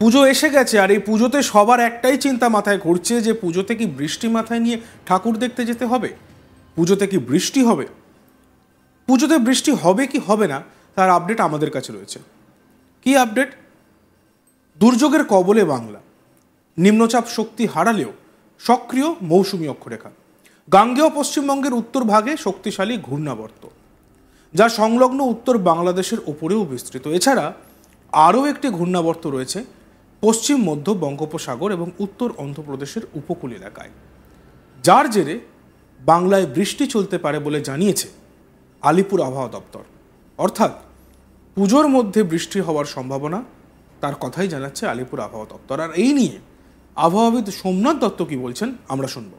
পুজো এসে গেছে আর এই পুজোতে সবার একটাই চিন্তা মাথায় ঘুরছে যে পুজোতে কি বৃষ্টি মাথায় নিয়ে ঠাকুর দেখতে যেতে হবে পুজোতে কি বৃষ্টি হবে পুজোতে বৃষ্টি হবে কি হবে না তার আপডেট আমাদের কাছে রয়েছে কি আপডেট দুর্যোগের কবলে বাংলা নিম্নচাপ শক্তি হারালেও সক্রিয় মৌসুমি অক্ষরেখা গাঙ্গেয় পশ্চিমবঙ্গের উত্তর ভাগে শক্তিশালী ঘূর্ণাবর্ত যা সংলগ্ন উত্তর বাংলাদেশের ওপরেও বিস্তৃত এছাড়া আরও একটি ঘূর্ণাবর্ত রয়েছে পশ্চিম মধ্য বঙ্গোপসাগর এবং উত্তর অন্ধ্রপ্রদেশের উপকূল এলাকায় যার জেরে বাংলায় বৃষ্টি চলতে পারে বলে জানিয়েছে আলিপুর আবহাওয়া দপ্তর অর্থাৎ পুজোর মধ্যে বৃষ্টি হওয়ার সম্ভাবনা তার কথাই জানাচ্ছে আলিপুর আবহাওয়া দপ্তর আর এই নিয়ে আবহাওয়াবিদ সোমনাথ দত্ত কি বলছেন আমরা শুনব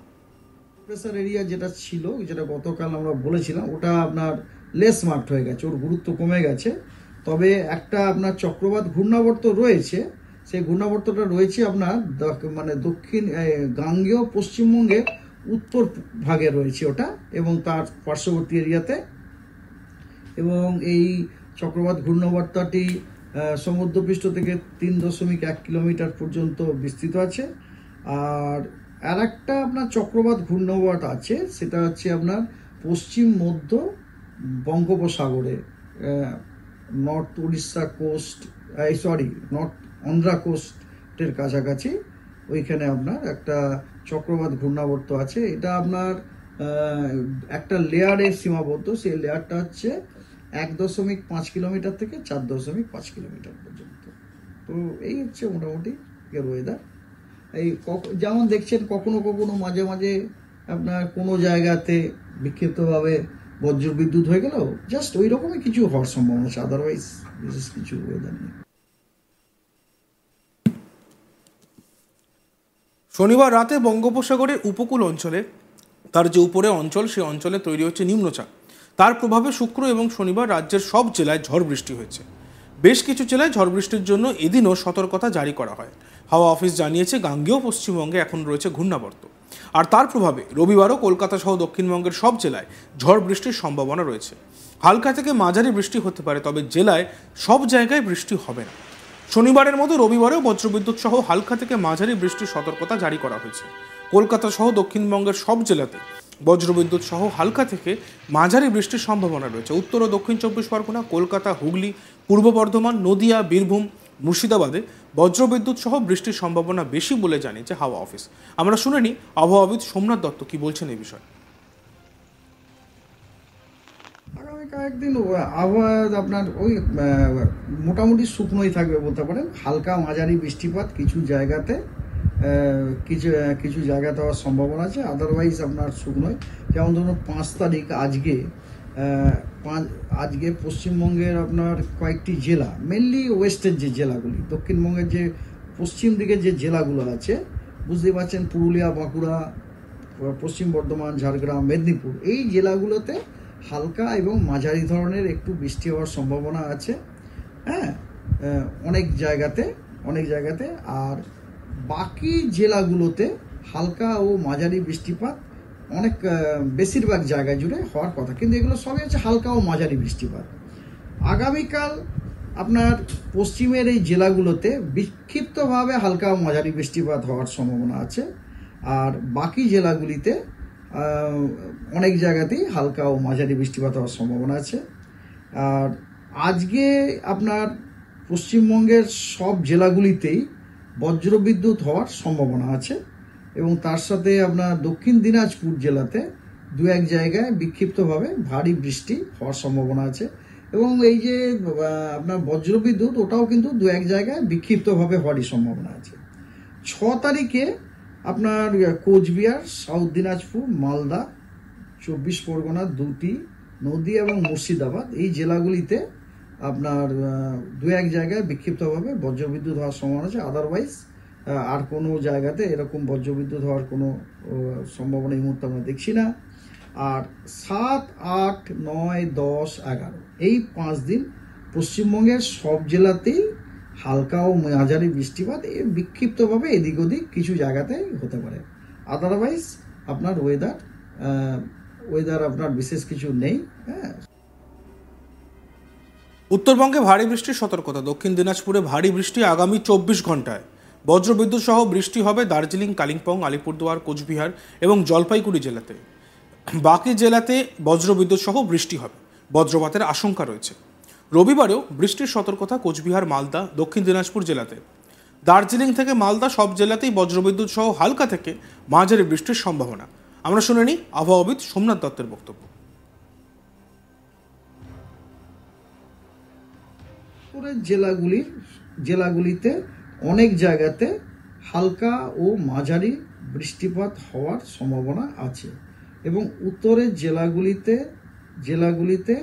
প্রেসার এরিয়া যেটা ছিল যেটা গতকাল আমরা বলেছিলাম ওটা আপনার লেস মার্ট হয়ে গেছে ওর গুরুত্ব কমে গেছে তবে একটা আপনার চক্রবাত ঘূর্ণাবর্ত রয়েছে সেই ঘূর্ণাবর্তটা রয়েছে আপনার মানে দক্ষিণ গাঙ্গেয় পশ্চিমবঙ্গে উত্তর ভাগে রয়েছে ওটা এবং তার পার্শ্ববর্তী এরিয়াতে এবং এই চক্রবাত ঘূর্ণাবর্তাটি সমুদ্রপৃষ্ঠ থেকে তিন দশমিক এক কিলোমিটার পর্যন্ত বিস্তৃত আছে আর আর একটা আপনার চক্রবাত ঘূর্ণাবর্ত আছে সেটা হচ্ছে আপনার পশ্চিম মধ্য বঙ্গোপসাগরে north Orissa coast sorry north Andhra কোস্টের কাছাকাছি ওইখানে আপনার একটা চক্রবাত ঘূর্ণাবর্ত আছে এটা আপনার একটা লেয়ারে সীমাবদ্ধ সেই লেয়ারটা হচ্ছে এক দশমিক পাঁচ কিলোমিটার থেকে চার দশমিক পাঁচ কিলোমিটার পর্যন্ত তো এই হচ্ছে মোটামুটি এর ওয়েদার এই যেমন দেখছেন কখনো কখনো মাঝে মাঝে আপনার কোনো জায়গাতে বিক্ষিপ্তভাবে বজ্র বিদ্যুৎ হয়ে গেল জাস্ট ওই রকমই কিছু হওয়ার সম্ভাবনা আছে আদারওয়াইজ বিশেষ কিছু ওয়েদার নেই শনিবার রাতে বঙ্গোপসাগরের উপকূল অঞ্চলে তার যে উপরে অঞ্চল সেই অঞ্চলে তৈরি হচ্ছে নিম্নচাপ তার প্রভাবে শুক্র এবং শনিবার রাজ্যের সব জেলায় ঝড় বৃষ্টি হয়েছে বেশ কিছু জেলায় ঝড় বৃষ্টির জন্য এদিনও সতর্কতা জারি করা হয় হাওয়া অফিস জানিয়েছে গাঙ্গেয় পশ্চিমবঙ্গে এখন রয়েছে ঘূর্ণাবর্ত আর তার প্রভাবে রবিবারও কলকাতা সহ দক্ষিণবঙ্গের সব জেলায় ঝড় বৃষ্টির সম্ভাবনা রয়েছে হালকা থেকে মাঝারি বৃষ্টি হতে পারে তবে জেলায় সব জায়গায় বৃষ্টি হবে না শনিবারের মতো রবিবারেও বজ্রবিদ্যুৎ সহ হালকা থেকে মাঝারি বৃষ্টির সতর্কতা জারি করা হয়েছে কলকাতা সহ দক্ষিণবঙ্গের সব জেলাতে বজ্রবিদ্যুৎ সহ হালকা থেকে মাঝারি বৃষ্টির সম্ভাবনা রয়েছে উত্তর ও দক্ষিণ চব্বিশ পরগনা কলকাতা হুগলি পূর্ব বর্ধমান নদিয়া বীরভূম মুর্শিদাবাদে বজ্রবিদ্যুৎ সহ বৃষ্টির সম্ভাবনা বেশি বলে জানিয়েছে হাওয়া অফিস আমরা শুনে নিই আবহাওয়াবিদ সোমনাথ দত্ত কী বলছেন এই বিষয়ে কয়েকদিন আবহাওয়া আপনার ওই মোটামুটি শুকনোই থাকবে বলতে পারেন হালকা মাঝারি বৃষ্টিপাত কিছু জায়গাতে কিছু কিছু জায়গাতে হওয়ার সম্ভাবনা আছে আদারওয়াইজ আপনার শুকনোই যেমন ধরুন পাঁচ তারিখ আজকে পাঁচ আজকে পশ্চিমবঙ্গের আপনার কয়েকটি জেলা মেনলি ওয়েস্টের যে জেলাগুলি দক্ষিণবঙ্গের যে পশ্চিম দিকের যে জেলাগুলো আছে বুঝতে পারছেন পুরুলিয়া বাঁকুড়া পশ্চিম বর্ধমান ঝাড়গ্রাম মেদিনীপুর এই জেলাগুলোতে হালকা এবং মাঝারি ধরনের একটু বৃষ্টি হওয়ার সম্ভাবনা আছে হ্যাঁ অনেক জায়গাতে অনেক জায়গাতে আর বাকি জেলাগুলোতে হালকা ও মাঝারি বৃষ্টিপাত অনেক বেশিরভাগ জায়গা জুড়ে হওয়ার কথা কিন্তু এগুলো সবই হচ্ছে হালকা ও মাঝারি বৃষ্টিপাত আগামীকাল আপনার পশ্চিমের এই জেলাগুলোতে বিক্ষিপ্তভাবে হালকা ও মাঝারি বৃষ্টিপাত হওয়ার সম্ভাবনা আছে আর বাকি জেলাগুলিতে অনেক জায়গাতেই হালকা ও মাঝারি বৃষ্টিপাত হওয়ার সম্ভাবনা আছে আর আজকে আপনার পশ্চিমবঙ্গের সব জেলাগুলিতেই বজ্রবিদ্যুৎ হওয়ার সম্ভাবনা আছে এবং তার সাথে আপনার দক্ষিণ দিনাজপুর জেলাতে দু এক জায়গায় বিক্ষিপ্তভাবে ভারী বৃষ্টি হওয়ার সম্ভাবনা আছে এবং এই যে আপনার বজ্রবিদ্যুৎ ওটাও কিন্তু দু এক জায়গায় বিক্ষিপ্তভাবে হওয়ারই সম্ভাবনা আছে ছ তারিখে আপনার কোচবিহার সাউথ দিনাজপুর মালদা চব্বিশ পরগনা দুটি নদী এবং মুর্শিদাবাদ এই জেলাগুলিতে আপনার দু এক জায়গায় বিক্ষিপ্তভাবে বজ্রবিদ্যুৎ হওয়ার সম্ভাবনা আছে আদারওয়াইজ আর কোনো জায়গাতে এরকম বজ্রবিদ্যুৎ হওয়ার কোনো সম্ভাবনা এই মুহূর্তে আমরা দেখছি না আর সাত আট নয় দশ এগারো এই পাঁচ দিন পশ্চিমবঙ্গের সব জেলাতেই হালকা ও মাঝারি বৃষ্টিপাত এ বিক্ষিপ্তভাবে এদিক ওদিক কিছু জায়গাতে হতে পারে আদারওয়াইজ আপনার ওয়েদার ওয়েদার আপনার বিশেষ কিছু নেই হ্যাঁ উত্তরবঙ্গে ভারী বৃষ্টির সতর্কতা দক্ষিণ দিনাজপুরে ভারী বৃষ্টি আগামী চব্বিশ ঘন্টায় বজ্রবিদ্যুৎ সহ বৃষ্টি হবে দার্জিলিং কালিম্পং আলিপুরদুয়ার কোচবিহার এবং জলপাইগুড়ি জেলাতে বাকি জেলাতে বজ্রবিদ্যুৎ সহ বৃষ্টি হবে বজ্রপাতের আশঙ্কা রয়েছে রবিবারেও বৃষ্টির সতর্কতা কোচবিহার মালদা দক্ষিণ দিনাজপুর জেলাতে দার্জিলিং থেকে মালদা সব জেলাতেই বজ্রবিদ্যুৎ সহ হালকা থেকে মাঝারি বৃষ্টির সম্ভাবনা আমরা শুনে নিই আবহাওয়াবিদ সোমনাথ দত্তের বক্তব্য জেলাগুলির জেলাগুলিতে অনেক জায়গাতে হালকা ও মাঝারি বৃষ্টিপাত হওয়ার সম্ভাবনা আছে এবং উত্তরের জেলাগুলিতে জেলাগুলিতে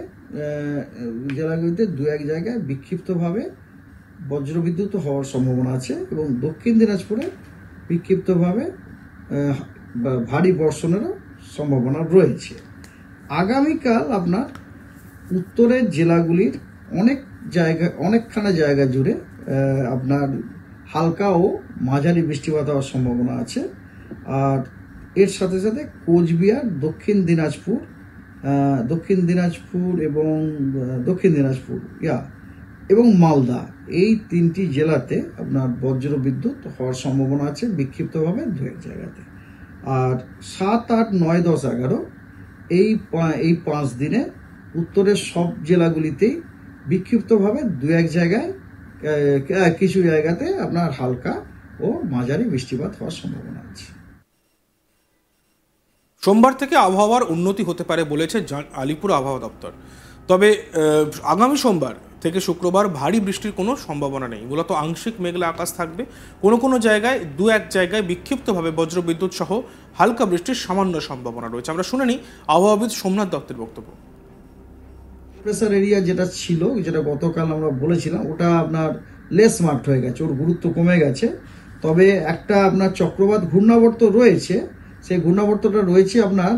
জেলাগুলিতে দু এক জায়গায় বিক্ষিপ্তভাবে বজ্রবিদ্যুৎ হওয়ার সম্ভাবনা আছে এবং দক্ষিণ দিনাজপুরে বিক্ষিপ্তভাবে ভারী বর্ষণেরও সম্ভাবনা রয়েছে আগামীকাল আপনার উত্তরের জেলাগুলির অনেক জায়গা অনেকখানা জায়গা জুড়ে আপনার হালকা ও মাঝারি বৃষ্টিপাত হওয়ার সম্ভাবনা আছে আর এর সাথে সাথে কোচবিহার দক্ষিণ দিনাজপুর দক্ষিণ দিনাজপুর এবং দক্ষিণ দিনাজপুর ইয়া এবং মালদা এই তিনটি জেলাতে আপনার বজ্র বিদ্যুৎ হওয়ার সম্ভাবনা আছে বিক্ষিপ্তভাবে দু এক জায়গাতে আর সাত আট নয় দশ এগারো এই এই পাঁচ দিনে উত্তরের সব জেলাগুলিতেই বিক্ষিপ্তভাবে দু এক জায়গায় কিছু জায়গাতে আপনার হালকা ও মাঝারি বৃষ্টিপাত হওয়ার সম্ভাবনা আছে সোমবার থেকে আবহাওয়ার উন্নতি হতে পারে বলেছে আলিপুর আবহাওয়া দপ্তর তবে আগামী সোমবার থেকে শুক্রবার ভারী বৃষ্টির কোনো সম্ভাবনা নেই মূলত আংশিক মেঘলা আকাশ থাকবে কোনো কোনো জায়গায় দু এক জায়গায় বিক্ষিপ্তভাবে বজ্রবিদ্যুৎ সহ হালকা বৃষ্টির সামান্য সম্ভাবনা রয়েছে আমরা শুনে নিই আবহাওয়াবিদ সোমনাথ দত্তের বক্তব্য প্রেসার এরিয়া যেটা ছিল যেটা গতকাল আমরা বলেছিলাম ওটা আপনার লেস মার্কড হয়ে গেছে ওর গুরুত্ব কমে গেছে তবে একটা আপনার চক্রবাত ঘূর্ণাবর্ত রয়েছে সেই ঘূর্ণাবর্তটা রয়েছে আপনার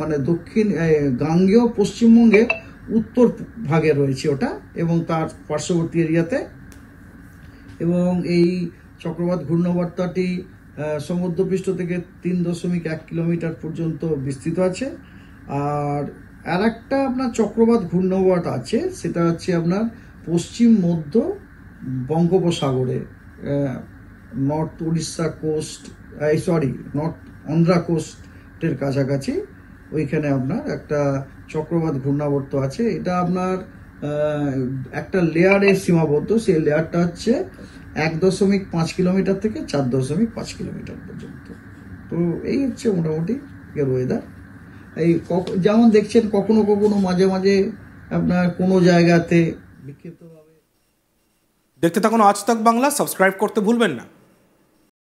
মানে দক্ষিণ গাঙ্গেয় পশ্চিমবঙ্গের উত্তর ভাগে রয়েছে ওটা এবং তার পার্শ্ববর্তী এরিয়াতে এবং এই চক্রবাত ঘূর্ণাবর্তাটি সমুদ্রপৃষ্ঠ থেকে তিন দশমিক এক কিলোমিটার পর্যন্ত বিস্তৃত আছে আর আর একটা আপনার চক্রবাত ঘূর্ণাবর্ত আছে সেটা হচ্ছে আপনার পশ্চিম মধ্য বঙ্গোপসাগরে north Orissa coast sorry north Andhra কোস্টের কাছাকাছি ওইখানে আপনার একটা চক্রবাত ঘূর্ণাবর্ত আছে এটা আপনার একটা লেয়ারে সীমাবদ্ধ সেই লেয়ারটা হচ্ছে এক দশমিক পাঁচ কিলোমিটার থেকে চার দশমিক পাঁচ কিলোমিটার পর্যন্ত তো এই হচ্ছে মোটামুটি এর ওয়েদার এই যেমন দেখছেন কখনো কখনো মাঝে মাঝে আপনার কোনো জায়গাতে বিক্ষিপ্তভাবে দেখতে থাকুন আজ তক বাংলা সাবস্ক্রাইব করতে ভুলবেন না